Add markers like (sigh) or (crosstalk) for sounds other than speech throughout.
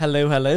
Hello, hello.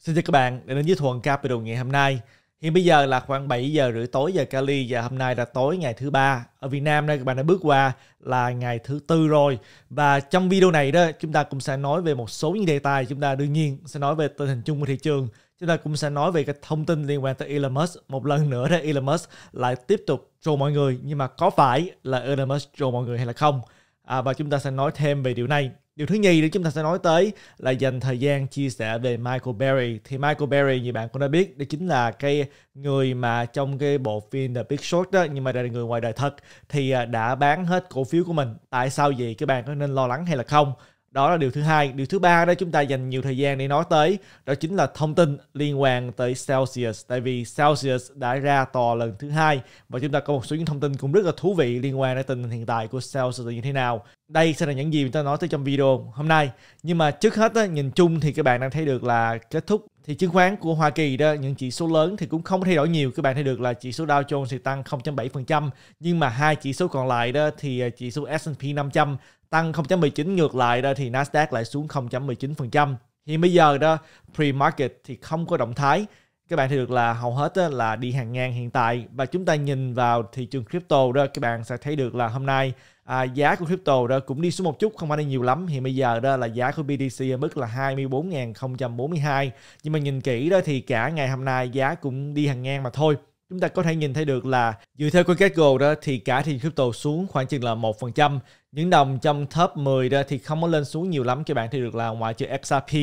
Xin chào các bạn đã đến với Thuần Capital ngày hôm nay. Hiện bây giờ là khoảng 7 giờ rưỡi tối giờ Cali và hôm nay là tối ngày thứ ba. Ở Việt Nam đây các bạn đã bước qua là ngày thứ tư rồi. Và trong video này đó chúng ta cũng sẽ nói về một số những đề tài chúng ta đương nhiên sẽ nói về tình hình chung của thị trường. Chúng ta cũng sẽ nói về cái thông tin liên quan tới Elon Musk. Một lần nữa đó Elon Musk lại tiếp tục trồ mọi người nhưng mà có phải là Elon Musk trồ mọi người hay là không? À, và chúng ta sẽ nói thêm về điều này Điều thứ nhì thì chúng ta sẽ nói tới là dành thời gian chia sẻ về Michael Berry. Thì Michael Berry như bạn cũng đã biết, đó chính là cái người mà trong cái bộ phim The Big Short đó, nhưng mà đây là người ngoài đời thật, thì à, đã bán hết cổ phiếu của mình. Tại sao vậy? Các bạn có nên lo lắng hay là không? đó là điều thứ hai điều thứ ba đó chúng ta dành nhiều thời gian để nói tới đó chính là thông tin liên quan tới Celsius tại vì Celsius đã ra tòa lần thứ hai và chúng ta có một số những thông tin cũng rất là thú vị liên quan đến tình hình hiện tại của Celsius như thế nào đây sẽ là những gì chúng ta nói tới trong video hôm nay nhưng mà trước hết á, nhìn chung thì các bạn đang thấy được là kết thúc thì chứng khoán của Hoa Kỳ đó những chỉ số lớn thì cũng không thay đổi nhiều các bạn thấy được là chỉ số Dow Jones thì tăng 0.7% nhưng mà hai chỉ số còn lại đó thì à, chỉ số S&P 500 tăng 0.19 ngược lại đó thì Nasdaq lại xuống 0.19%. Hiện bây giờ đó pre-market thì không có động thái. Các bạn thấy được là hầu hết đó là đi hàng ngang hiện tại và chúng ta nhìn vào thị trường crypto đó các bạn sẽ thấy được là hôm nay à, giá của crypto đó cũng đi xuống một chút không phải là nhiều lắm hiện bây giờ đó là giá của BTC ở mức là 24.042 nhưng mà nhìn kỹ đó thì cả ngày hôm nay giá cũng đi hàng ngang mà thôi chúng ta có thể nhìn thấy được là dựa theo CoinGecko đó thì cả thị crypto xuống khoảng chừng là 1%. Những đồng trong top 10 ra thì không có lên xuống nhiều lắm các bạn thấy được là ngoại trừ XRP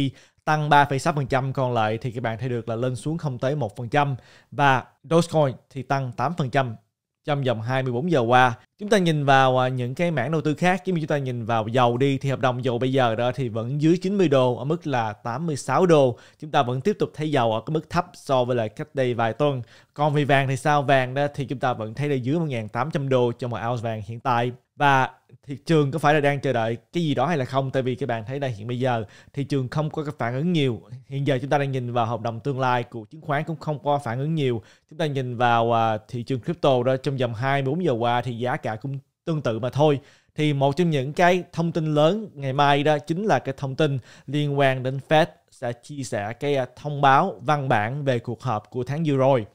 tăng 3,6% còn lại thì các bạn thấy được là lên xuống không tới 1% và Dogecoin thì tăng 8% trong vòng 24 giờ qua. Chúng ta nhìn vào à, những cái mảng đầu tư khác, giống như chúng ta nhìn vào dầu đi thì hợp đồng dầu bây giờ đó thì vẫn dưới 90 đô ở mức là 86 đô. Chúng ta vẫn tiếp tục thấy dầu ở cái mức thấp so với lại cách đây vài tuần. Còn về vàng thì sao? Vàng đó thì chúng ta vẫn thấy là dưới 1.800 đô cho một ounce vàng hiện tại và thị trường có phải là đang chờ đợi cái gì đó hay là không tại vì các bạn thấy đây hiện bây giờ thị trường không có phản ứng nhiều hiện giờ chúng ta đang nhìn vào hợp đồng tương lai của chứng khoán cũng không có phản ứng nhiều chúng ta nhìn vào à, thị trường crypto đó trong vòng 24 giờ qua thì giá cả cũng tương tự mà thôi thì một trong những cái thông tin lớn ngày mai đó chính là cái thông tin liên quan đến Fed sẽ chia sẻ cái à, thông báo văn bản về cuộc họp của tháng vừa rồi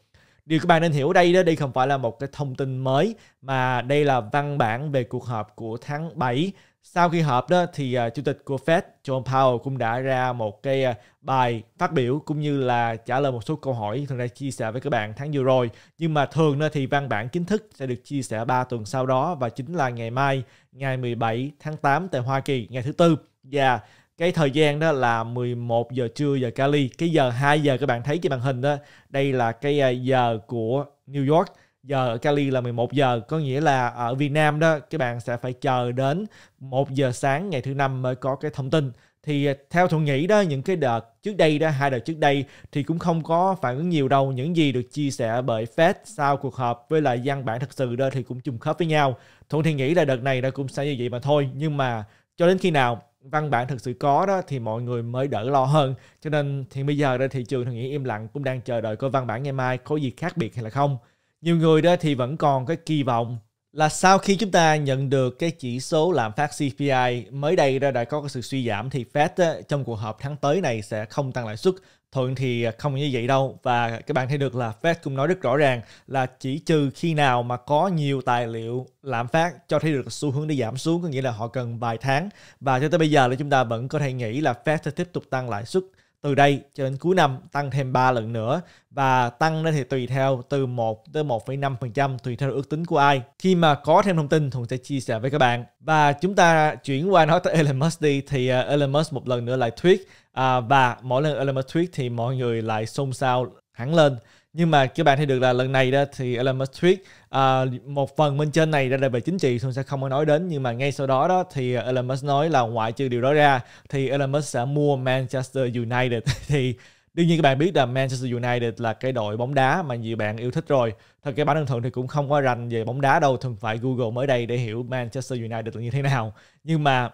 điều các bạn nên hiểu đây đó đây không phải là một cái thông tin mới mà đây là văn bản về cuộc họp của tháng 7 sau khi họp đó thì uh, chủ tịch của Fed Jerome Powell cũng đã ra một cái uh, bài phát biểu cũng như là trả lời một số câu hỏi thường đã chia sẻ với các bạn tháng vừa rồi nhưng mà thường đó thì văn bản chính thức sẽ được chia sẻ 3 tuần sau đó và chính là ngày mai ngày 17 tháng 8 tại Hoa Kỳ ngày thứ tư và dạ, yeah cái thời gian đó là 11 giờ trưa giờ Cali cái giờ 2 giờ các bạn thấy trên màn hình đó đây là cái à, giờ của New York giờ ở Cali là 11 giờ có nghĩa là ở Việt Nam đó các bạn sẽ phải chờ đến 1 giờ sáng ngày thứ năm mới có cái thông tin thì à, theo thuận nghĩ đó những cái đợt trước đây đó hai đợt trước đây thì cũng không có phản ứng nhiều đâu những gì được chia sẻ bởi Fed sau cuộc họp với lại văn bản thật sự đó thì cũng trùng khớp với nhau thuận thì nghĩ là đợt này nó cũng sẽ như vậy mà thôi nhưng mà cho đến khi nào văn bản thực sự có đó thì mọi người mới đỡ lo hơn cho nên thì bây giờ ra thị trường thằng nghĩ im lặng cũng đang chờ đợi coi văn bản ngày mai có gì khác biệt hay là không nhiều người đó thì vẫn còn cái kỳ vọng là sau khi chúng ta nhận được cái chỉ số lạm phát CPI mới đây ra đã có cái sự suy giảm thì Fed trong cuộc họp tháng tới này sẽ không tăng lãi suất Thuận thì không như vậy đâu và các bạn thấy được là Fed cũng nói rất rõ ràng là chỉ trừ khi nào mà có nhiều tài liệu lạm phát cho thấy được xu hướng đi giảm xuống có nghĩa là họ cần vài tháng và cho tới bây giờ là chúng ta vẫn có thể nghĩ là Fed sẽ tiếp tục tăng lãi suất từ đây cho đến cuối năm tăng thêm 3 lần nữa và tăng lên thì tùy theo từ 1 tới 1,5% tùy theo ước tính của ai. Khi mà có thêm thông tin Thuận sẽ chia sẻ với các bạn. Và chúng ta chuyển qua nói tới Elon Musk đi thì à, Elon Musk một lần nữa lại tweet uh, và mỗi lần Elon Musk tweet thì mọi người lại xôn xao hẳn lên nhưng mà các bạn thấy được là lần này đó thì Elon Musk thuyết à, một phần bên trên này đã về chính trị tôi sẽ không có nói đến nhưng mà ngay sau đó đó thì Elon Musk nói là ngoại trừ điều đó ra thì Elon Musk sẽ mua Manchester United (laughs) thì đương nhiên các bạn biết là Manchester United là cái đội bóng đá mà nhiều bạn yêu thích rồi thật cái bản thân thường thì cũng không có rành về bóng đá đâu thường phải Google mới đây để hiểu Manchester United là như thế nào nhưng mà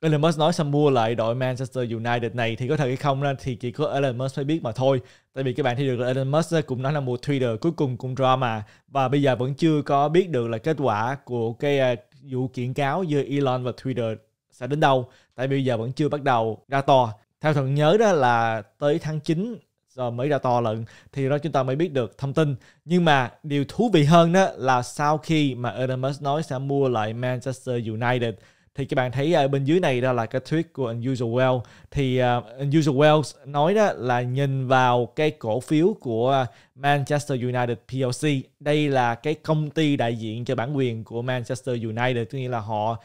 Elon Musk nói sẽ mua lại đội Manchester United này thì có thật hay không thì chỉ có Elon Musk mới biết mà thôi. Tại vì các bạn thấy được là Elon Musk cũng nói là mua Twitter cuối cùng cũng drama và bây giờ vẫn chưa có biết được là kết quả của cái à, vụ kiện cáo giữa Elon và Twitter sẽ đến đâu. Tại vì bây giờ vẫn chưa bắt đầu ra to. Theo thuận nhớ đó là tới tháng 9 rồi mới ra to lận thì đó chúng ta mới biết được thông tin nhưng mà điều thú vị hơn đó là sau khi mà Elon Musk nói sẽ mua lại Manchester United thì các bạn thấy ở à, bên dưới này đó là cái tweet của Unusual Wells thì uh, Unusual Wealth nói đó là nhìn vào cái cổ phiếu của à, Manchester United PLC đây là cái công ty đại diện cho bản quyền của Manchester United tức nghĩa là họ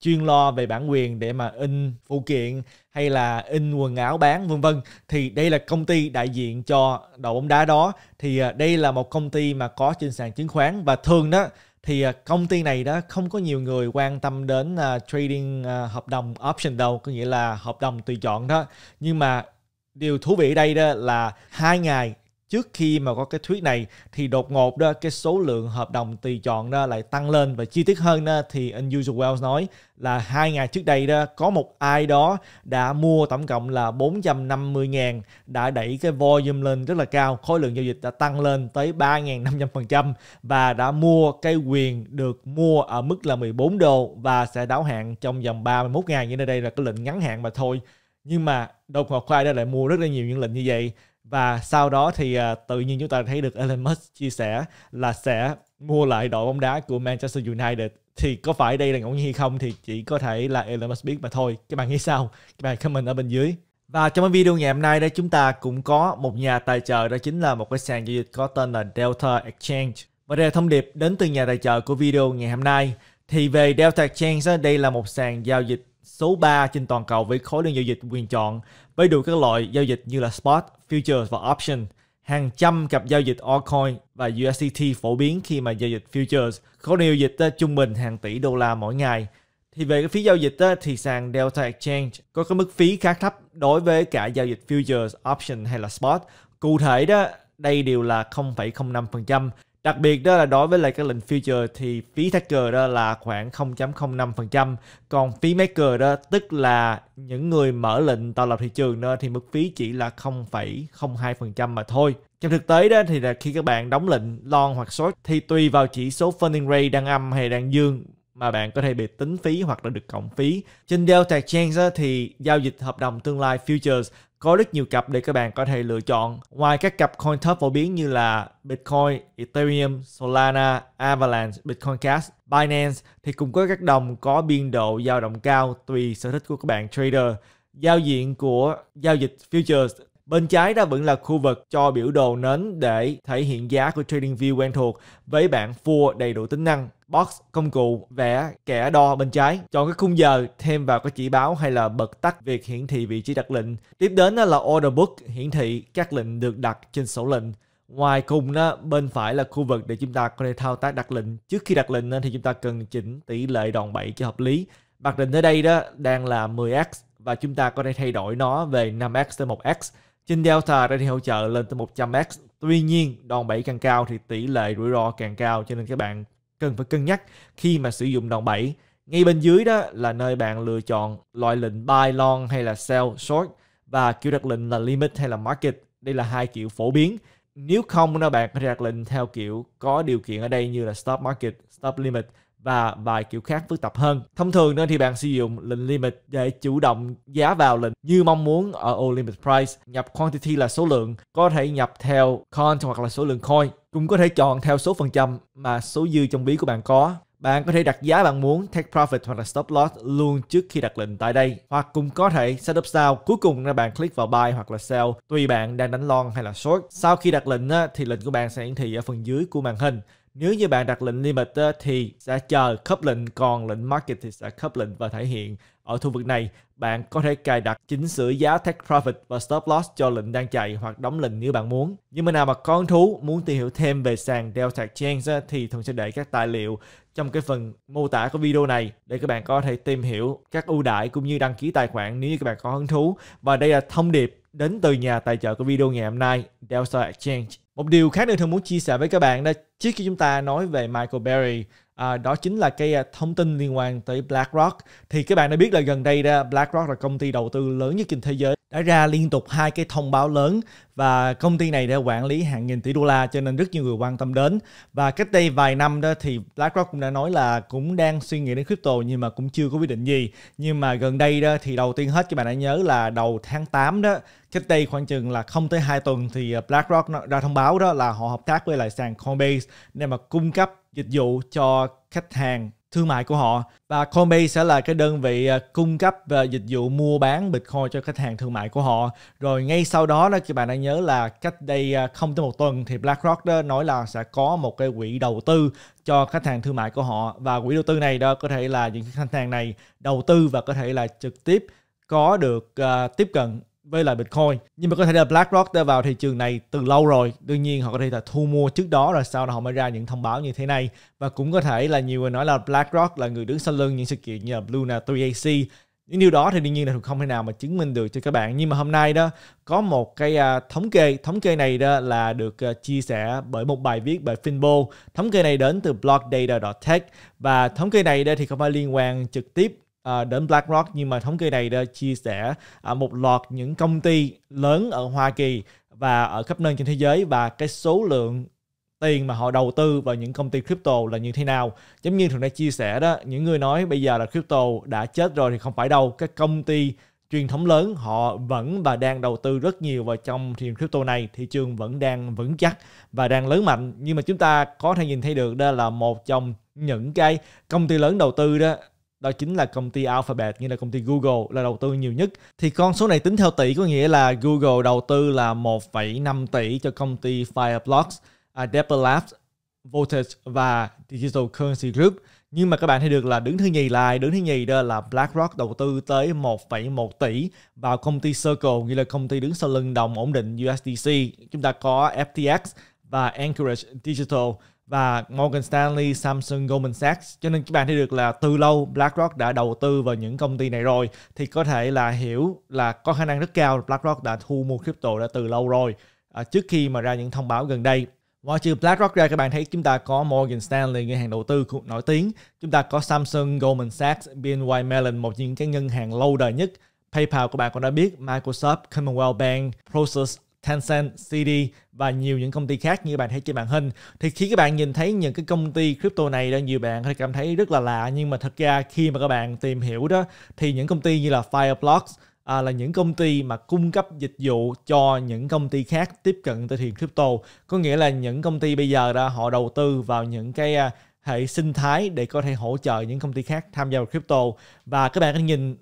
chuyên lo về bản quyền để mà in phụ kiện hay là in quần áo bán vân vân thì đây là công ty đại diện cho đội bóng đá đó thì đây là một công ty mà có trên sàn chứng khoán và thường đó thì à, công ty này đó không có nhiều người quan tâm đến uh, trading uh, hợp đồng option đâu có nghĩa là hợp đồng tùy chọn đó nhưng mà điều thú vị ở đây đó là hai ngày trước khi mà có cái thuyết này thì đột ngột đó cái số lượng hợp đồng tùy chọn đó lại tăng lên và chi tiết hơn đó thì anh Usual Wells nói là hai ngày trước đây đó có một ai đó đã mua tổng cộng là 450 000 đã đẩy cái volume lên rất là cao khối lượng giao dịch đã tăng lên tới 3.500% và đã mua cái quyền được mua ở mức là 14 đô và sẽ đáo hạn trong vòng 31 ngày như đây là cái lệnh ngắn hạn mà thôi nhưng mà đột ngột khoai đó lại mua rất là nhiều những lệnh như vậy và sau đó thì à, tự nhiên chúng ta thấy được Elon Musk chia sẻ là sẽ mua lại đội bóng đá của Manchester United thì có phải đây là ngẫu nhiên hay không thì chỉ có thể là Elon Musk biết mà thôi các bạn nghĩ sao các bạn comment ở bên dưới và trong cái video ngày hôm nay đó chúng ta cũng có một nhà tài trợ đó chính là một cái sàn giao dịch có tên là Delta Exchange và đây là thông điệp đến từ nhà tài trợ của video ngày hôm nay thì về Delta Exchange đó, đây là một sàn giao dịch số 3 trên toàn cầu với khối lượng giao dịch quyền chọn với đủ các loại giao dịch như là spot, futures và option. Hàng trăm cặp giao dịch altcoin và USDT phổ biến khi mà giao dịch futures. có lượng giao dịch ờ, trung bình hàng tỷ đô la mỗi ngày. Thì về cái phí giao dịch ờ, thì sàn Delta Exchange có cái mức phí khá thấp đối với cả giao dịch futures, option hay là spot. Cụ thể đó, đây đều là 0,05%. Đặc biệt đó là đối với lại các lệnh future thì phí taker đó là khoảng 0.05%, còn phí maker đó tức là những người mở lệnh tạo lập thị trường đó thì mức phí chỉ là 0.02% mà thôi. Trong thực tế đó thì là khi các bạn đóng lệnh long hoặc short thì tùy vào chỉ số funding rate đang âm hay đang dương mà bạn có thể bị tính phí hoặc là được cộng phí. Trên Delta Exchange thì giao dịch hợp đồng tương lai futures có rất nhiều cặp để các bạn có thể lựa chọn. Ngoài các cặp coin thấp phổ biến như là Bitcoin, Ethereum, Solana, Avalanche, Bitcoin Cash, Binance thì cũng có các đồng có biên độ dao động cao tùy sở thích của các bạn trader. Giao diện của giao dịch futures Bên trái đó vẫn là khu vực cho biểu đồ nến để thể hiện giá của TradingView quen thuộc với bảng full đầy đủ tính năng box công cụ vẽ kẻ đo bên trái chọn cái khung giờ thêm vào cái chỉ báo hay là bật tắt việc hiển thị vị trí đặt lệnh tiếp đến là order book hiển thị các lệnh được đặt trên sổ lệnh ngoài cùng đó bên phải là khu vực để chúng ta có thể thao tác đặt lệnh trước khi đặt lệnh thì chúng ta cần chỉnh tỷ lệ đòn bẩy cho hợp lý mặc định tới đây đó đang là 10x và chúng ta có thể thay đổi nó về 5x tới 1x trên delta đây thì hỗ trợ lên tới 100x tuy nhiên đòn bẩy càng cao thì tỷ lệ rủi ro càng cao cho nên các bạn cần phải cân nhắc khi mà sử dụng đòn bẩy. Ngay bên dưới đó là nơi bạn lựa chọn loại lệnh buy long hay là sell short và kiểu đặt lệnh là limit hay là market. Đây là hai kiểu phổ biến. Nếu không đó bạn có thể đặt lệnh theo kiểu có điều kiện ở đây như là stop market, stop limit và vài kiểu khác phức tạp hơn. Thông thường nên thì bạn sử dụng lệnh limit để chủ động giá vào lệnh như mong muốn ở all limit price. Nhập quantity là số lượng, có thể nhập theo con hoặc là số lượng coin, cũng có thể chọn theo số phần trăm mà số dư trong ví của bạn có. Bạn có thể đặt giá bạn muốn, take profit hoặc là stop loss luôn trước khi đặt lệnh tại đây. Hoặc cũng có thể set up sao, cuối cùng là bạn click vào buy hoặc là sell, tùy bạn đang đánh long hay là short. Sau khi đặt lệnh thì lệnh của bạn sẽ hiển thị ở phần dưới của màn hình. Nếu như bạn đặt lệnh limit thì sẽ chờ khớp lệnh, còn lệnh market thì sẽ khớp lệnh và thể hiện ở khu vực này. Bạn có thể cài đặt chỉnh sửa giá take profit và stop loss cho lệnh đang chạy hoặc đóng lệnh nếu bạn muốn. Những bạn nào mà có thú muốn tìm hiểu thêm về sàn Delta Exchange thì thường sẽ để các tài liệu trong cái phần mô tả của video này để các bạn có thể tìm hiểu các ưu đãi cũng như đăng ký tài khoản nếu như các bạn có hứng thú. Và đây là thông điệp đến từ nhà tài trợ của video ngày hôm nay, Delta Exchange một điều khác nữa tôi muốn chia sẻ với các bạn đó trước khi chúng ta nói về Michael Berry à, đó chính là cái à, thông tin liên quan tới BlackRock thì các bạn đã biết là gần đây đó BlackRock là công ty đầu tư lớn nhất trên thế giới đã ra liên tục hai cái thông báo lớn và công ty này đã quản lý hàng nghìn tỷ đô la cho nên rất nhiều người quan tâm đến và cách đây vài năm đó thì BlackRock cũng đã nói là cũng đang suy nghĩ đến crypto nhưng mà cũng chưa có quyết định gì nhưng mà gần đây đó thì đầu tiên hết các bạn đã nhớ là đầu tháng 8 đó cách đây khoảng chừng là không tới 2 tuần thì BlackRock ra thông báo đó là họ hợp tác với lại sàn Coinbase để mà cung cấp dịch vụ cho khách hàng thương mại của họ và Coinbase sẽ là cái đơn vị à, cung cấp và dịch vụ mua bán Bitcoin cho khách hàng thương mại của họ. Rồi ngay sau đó đó các bạn đã nhớ là cách đây à, không tới một tuần thì BlackRock đó nói là sẽ có một cái quỹ đầu tư cho khách hàng thương mại của họ và quỹ đầu tư này đó có thể là những khách hàng này đầu tư và có thể là trực tiếp có được uh, tiếp cận với lại Bitcoin. Nhưng mà có thể là BlackRock đã vào thị trường này từ lâu rồi. Đương nhiên họ có thể là thu mua trước đó rồi sau đó họ mới ra những thông báo như thế này. Và cũng có thể là nhiều người nói là BlackRock là người đứng sau lưng những sự kiện như là Luna 3AC. Những điều đó thì đương nhiên là không thể nào mà chứng minh được cho các bạn. Nhưng mà hôm nay đó có một cái uh, thống kê. Thống kê này đó là được uh, chia sẻ bởi một bài viết bởi Finbo. Thống kê này đến từ blogdata.tech và thống kê này đây thì không phải liên quan trực tiếp Ờ, đến BlackRock nhưng mà thống kê này đã chia sẻ ờ, một loạt những công ty lớn ở Hoa Kỳ và ở khắp nơi trên thế giới và cái số lượng tiền mà họ đầu tư vào những công ty crypto là như thế nào. Giống như thường đã chia sẻ đó, những người nói bây giờ là crypto đã chết rồi thì không phải đâu. Các công ty truyền thống lớn họ vẫn và đang đầu tư rất nhiều vào trong thị trường crypto này thị trường vẫn đang vững chắc và đang lớn mạnh nhưng mà chúng ta có thể nhìn thấy được đó là một trong những cái công ty lớn đầu tư đó đó chính là công ty Alphabet như là công ty Google là đầu tư nhiều nhất thì con số này tính theo tỷ có nghĩa là Google đầu tư là 1,5 tỷ cho công ty Fireblocks, Adapter à, Labs, Voltage và Digital Currency Group nhưng mà các bạn thấy được là đứng thứ nhì là ai? Đứng thứ nhì đó là BlackRock đầu tư tới 1,1 tỷ vào công ty Circle, như là công ty đứng sau lưng đồng ổn định USDC. Chúng ta có FTX và Anchorage Digital và Morgan Stanley, Samsung, Goldman Sachs. Cho nên các bạn thấy được là từ lâu BlackRock đã đầu tư vào những công ty này rồi thì có thể là hiểu là có khả năng rất cao BlackRock đã thu mua crypto đã từ lâu rồi à, trước khi mà ra những thông báo gần đây. Ngoài trừ BlackRock ra các bạn thấy chúng ta có Morgan Stanley ngân hàng đầu tư cũng nổi tiếng, chúng ta có Samsung, Goldman Sachs, BNY Mellon một những cái ngân hàng lâu đời nhất PayPal các bạn cũng đã biết, Microsoft, Commonwealth Bank, Process, Tencent, CD và nhiều những công ty khác như bạn thấy trên màn hình thì khi các bạn nhìn thấy những cái công ty crypto này đó nhiều bạn sẽ cảm thấy rất là lạ nhưng mà thật ra khi mà các bạn tìm hiểu đó thì những công ty như là Fireblocks à, là những công ty mà cung cấp dịch vụ cho những công ty khác tiếp cận tới thị crypto có nghĩa là những công ty bây giờ đó họ đầu tư vào những cái à, hệ sinh thái để có thể hỗ trợ những công ty khác tham gia vào crypto và các bạn có nhìn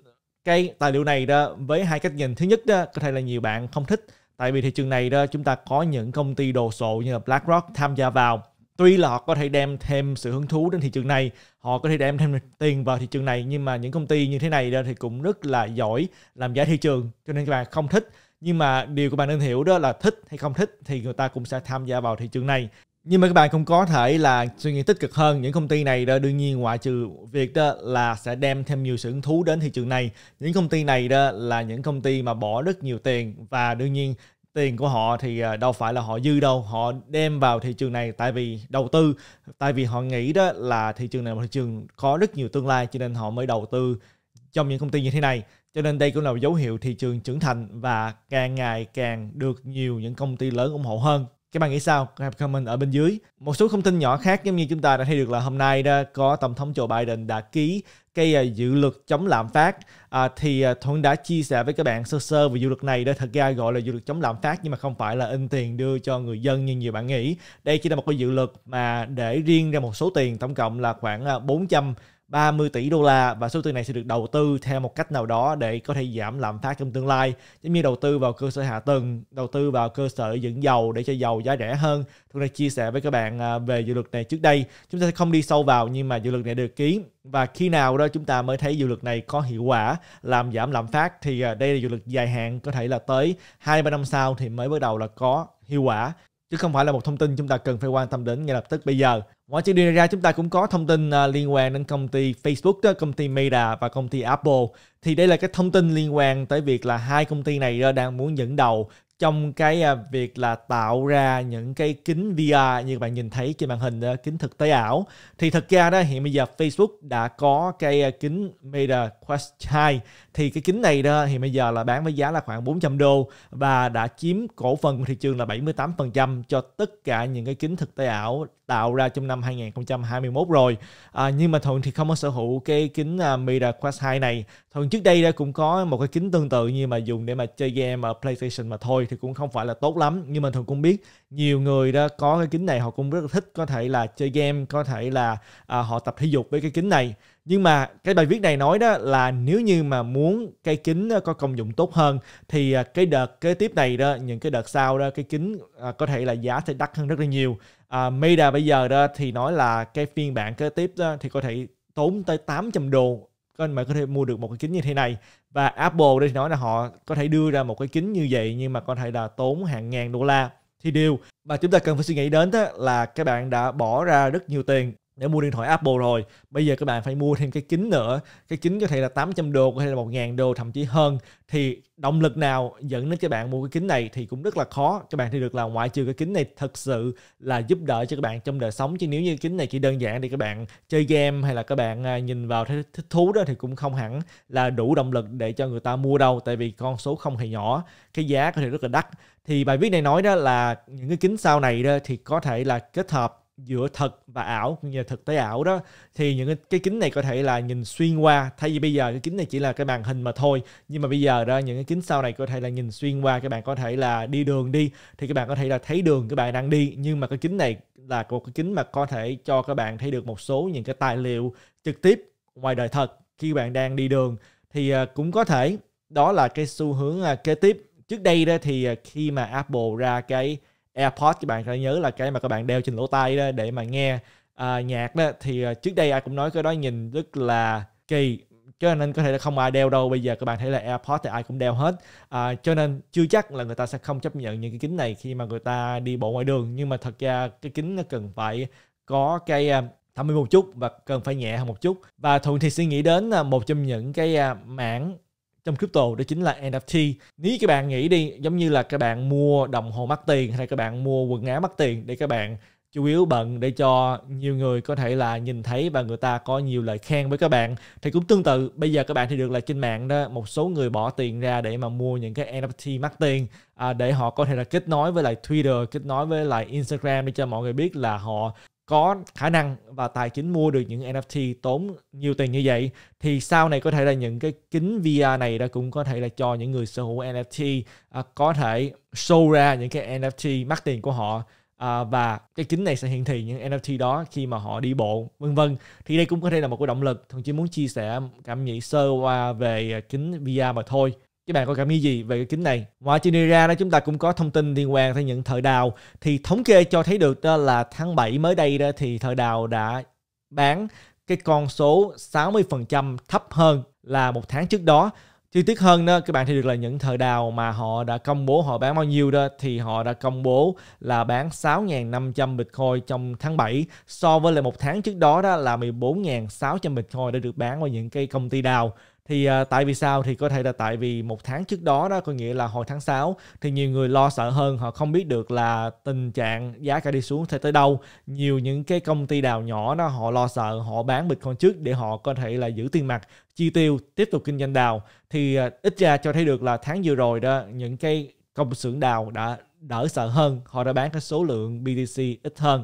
cái tài liệu này đó với hai cách nhìn thứ nhất đó có thể là nhiều bạn không thích tại vì thị trường này đó chúng ta có những công ty đồ sộ như là BlackRock tham gia vào tuy là họ có thể đem thêm sự hứng thú đến thị trường này họ có thể đem thêm tiền vào thị trường này nhưng mà những công ty như thế này đó thì cũng rất là giỏi làm giá thị trường cho nên các bạn không thích nhưng mà điều các bạn nên hiểu đó là thích hay không thích thì người ta cũng sẽ tham gia vào thị trường này nhưng mà các bạn cũng có thể là suy nghĩ tích cực hơn những công ty này đó đương nhiên ngoại trừ việc đó là sẽ đem thêm nhiều sự hứng thú đến thị trường này những công ty này đó là những công ty mà bỏ rất nhiều tiền và đương nhiên tiền của họ thì à, đâu phải là họ dư đâu họ đem vào thị trường này tại vì đầu tư tại vì họ nghĩ đó là thị trường này một thị trường có rất nhiều tương lai cho nên họ mới đầu tư trong những công ty như thế này cho nên đây cũng là một dấu hiệu thị trường trưởng thành và càng ngày càng được nhiều những công ty lớn ủng hộ hơn các bạn nghĩ sao hãy comment ở bên dưới một số thông tin nhỏ khác giống như chúng ta đã thấy được là hôm nay đã có tổng thống Joe Biden đã ký cái à, dự luật chống lạm phát à, thì à, Thuận đã chia sẻ với các bạn sơ sơ về dự luật này đó thật ra gọi là dự luật chống lạm phát nhưng mà không phải là in tiền đưa cho người dân như nhiều bạn nghĩ đây chỉ là một cái dự luật mà để riêng ra một số tiền tổng cộng là khoảng 400 à, 30 tỷ đô la và số tiền này sẽ được đầu tư theo một cách nào đó để có thể giảm lạm phát trong tương lai giống như đầu tư vào cơ sở hạ tầng đầu tư vào cơ sở dẫn dầu để cho dầu giá rẻ hơn tôi đã chia sẻ với các bạn à, về dự luật này trước đây chúng ta sẽ không đi sâu vào nhưng mà dự luật này được ký và khi nào đó chúng ta mới thấy dự luật này có hiệu quả làm giảm lạm phát thì à, đây là dự luật dài hạn có thể là tới hai ba năm sau thì mới bắt đầu là có hiệu quả chứ không phải là một thông tin chúng ta cần phải quan tâm đến ngay lập tức bây giờ. Ngoài chuyện này ra chúng ta cũng có thông tin à, liên quan đến công ty Facebook, công ty Meta và công ty Apple. Thì đây là cái thông tin liên quan tới việc là hai công ty này ờ, đang muốn dẫn đầu trong cái à, việc là tạo ra những cái kính VR như các bạn nhìn thấy trên màn hình đó, kính thực tế ảo thì thực ra đó hiện bây giờ Facebook đã có cái à, kính Meta Quest 2 thì cái kính này đó hiện bây giờ là bán với giá là khoảng 400 đô và đã chiếm cổ phần của thị trường là 78% cho tất cả những cái kính thực tế ảo tạo ra trong năm 2021 rồi à, nhưng mà thuận thì không có sở hữu cái kính uh, Mira Quest 2 này thuận trước đây đã cũng có một cái kính tương tự nhưng mà dùng để mà chơi game ở PlayStation mà thôi thì cũng không phải là tốt lắm nhưng mà thuận cũng biết nhiều người đã có cái kính này họ cũng rất là thích có thể là chơi game có thể là à, họ tập thể dục với cái kính này nhưng mà cái bài viết này nói đó là nếu như mà muốn cây kính à, có công dụng tốt hơn thì à, cái đợt kế tiếp này đó những cái đợt sau đó cái kính có thể là giá sẽ đắt hơn rất là nhiều à, Mida bây giờ đó thì nói là cái phiên bản kế tiếp đó, thì có thể tốn tới 800 đô anh mà có thể mua được một cái kính như thế này và Apple đây thì nói là họ có thể đưa ra một cái kính như vậy nhưng mà có thể là tốn hàng ngàn đô la thì điều mà chúng ta cần phải suy nghĩ đến đó là các bạn đã bỏ ra rất nhiều tiền để mua điện thoại Apple rồi bây giờ các bạn phải mua thêm cái kính nữa cái kính có thể là 800 đô hay là 1.000 đô thậm chí hơn thì động lực nào dẫn đến các bạn mua cái kính này thì cũng rất là khó các bạn thì được là ngoại trừ cái kính này thật sự là giúp đỡ cho các bạn trong đời sống chứ nếu như kính này chỉ đơn giản thì các bạn chơi game hay là các bạn à, nhìn vào thấy thích thú đó thì cũng không hẳn là đủ động lực để cho người ta mua đâu tại vì con số không hề nhỏ cái giá có thể rất là đắt thì bài viết này nói đó là những cái kính sau này đó thì có thể là kết hợp giữa thật và ảo như thực tới ảo đó thì những cái, cái kính này có thể là nhìn xuyên qua thay vì bây giờ cái kính này chỉ là cái màn hình mà thôi nhưng mà bây giờ đó những cái kính sau này có thể là nhìn xuyên qua các bạn có thể là đi đường đi thì các bạn có thể là thấy đường các bạn đang đi nhưng mà cái kính này là một cái kính mà có thể cho các bạn thấy được một số những cái tài liệu trực tiếp ngoài đời thật khi bạn đang đi đường thì à, cũng có thể đó là cái xu hướng à, kế tiếp trước đây đó thì à, khi mà Apple ra cái AirPods các bạn phải nhớ là cái mà các bạn đeo trên lỗ tai đó để mà nghe à, nhạc đó thì à, trước đây ai cũng nói cái đó nhìn rất là kỳ cho nên có thể là không ai đeo đâu bây giờ các bạn thấy là AirPods thì ai cũng đeo hết à, cho nên chưa chắc là người ta sẽ không chấp nhận những cái kính này khi mà người ta đi bộ ngoài đường nhưng mà thật ra cái kính nó cần phải có cái à, thẩm mỹ một chút và cần phải nhẹ hơn một chút và thuận thì suy nghĩ đến à, một trong những cái mảng trong crypto đó chính là NFT. Nếu các bạn nghĩ đi giống như là các bạn mua đồng hồ mắc tiền hay các bạn mua quần áo mắc tiền để các bạn chủ yếu bận để cho nhiều người có thể là nhìn thấy và người ta có nhiều lời khen với các bạn thì cũng tương tự bây giờ các bạn thì được là trên mạng đó một số người bỏ tiền ra để mà mua những cái NFT mắc tiền à, để họ có thể là kết nối với lại Twitter kết nối với lại Instagram để cho mọi người biết là họ có khả năng và tài chính mua được những NFT tốn nhiều tiền như vậy thì sau này có thể là những cái kính VR này đã cũng có thể là cho những người sở hữu NFT à, có thể show ra những cái NFT mắc tiền của họ à, và cái kính này sẽ hiển thị những NFT đó khi mà họ đi bộ vân vân thì đây cũng có thể là một cái động lực thậm chí muốn chia sẻ cảm nghĩ sơ qua về kính VR mà thôi các bạn có cảm nghĩ gì về cái kính này ngoài Genera đó chúng ta cũng có thông tin liên quan tới những thợ đào thì thống kê cho thấy được đó là tháng 7 mới đây đó thì thợ đào đã bán cái con số 60% thấp hơn là một tháng trước đó chi tiết hơn đó các bạn thấy được là những thợ đào mà họ đã công bố họ bán bao nhiêu đó thì họ đã công bố là bán 6.500 Bitcoin trong tháng 7 so với lại một tháng trước đó đó là 14.600 Bitcoin đã được bán qua những cái công ty đào thì à, tại vì sao thì có thể là tại vì một tháng trước đó đó có nghĩa là hồi tháng 6 thì nhiều người lo sợ hơn họ không biết được là tình trạng giá cả đi xuống sẽ tới đâu nhiều những cái công ty đào nhỏ đó họ lo sợ họ bán bitcoin trước để họ có thể là giữ tiền mặt chi tiêu tiếp tục kinh doanh đào thì à, ít ra cho thấy được là tháng vừa rồi đó những cái công xưởng đào đã đỡ sợ hơn họ đã bán cái số lượng BTC ít hơn.